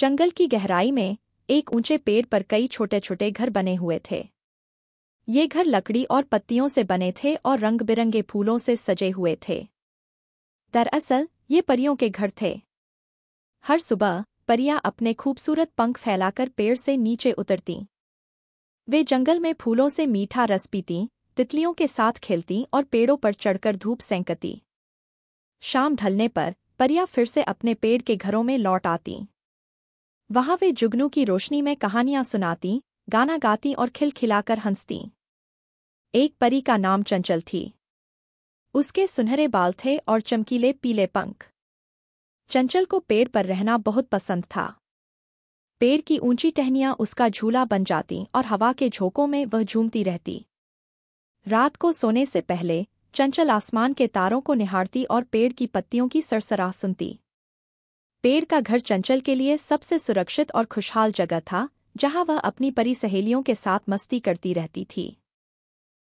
जंगल की गहराई में एक ऊंचे पेड़ पर कई छोटे छोटे घर बने हुए थे ये घर लकड़ी और पत्तियों से बने थे और रंग बिरंगे फूलों से सजे हुए थे दरअसल ये परियों के घर थे हर सुबह परियां अपने खूबसूरत पंख फैलाकर पेड़ से नीचे उतरतीं वे जंगल में फूलों से मीठा रस पीतीं तितलियों के साथ खेलतीं और पेड़ों पर चढ़कर धूप सेंकती शाम ढलने पर परियां फिर से अपने पेड़ के घरों में लौट आतीं वहां वे जुगनू की रोशनी में कहानियां सुनाती गाना गाती और खिलखिलाकर हंसती एक परी का नाम चंचल थी उसके सुनहरे बाल थे और चमकीले पीले पंख चंचल को पेड़ पर रहना बहुत पसंद था पेड़ की ऊंची टहनियां उसका झूला बन जाती और हवा के झोंकों में वह झूमती रहती रात को सोने से पहले चंचल आसमान के तारों को निहारती और पेड़ की पत्तियों की सरसराह सुनती पेड़ का घर चंचल के लिए सबसे सुरक्षित और खुशहाल जगह था जहां वह अपनी परी सहेलियों के साथ मस्ती करती रहती थी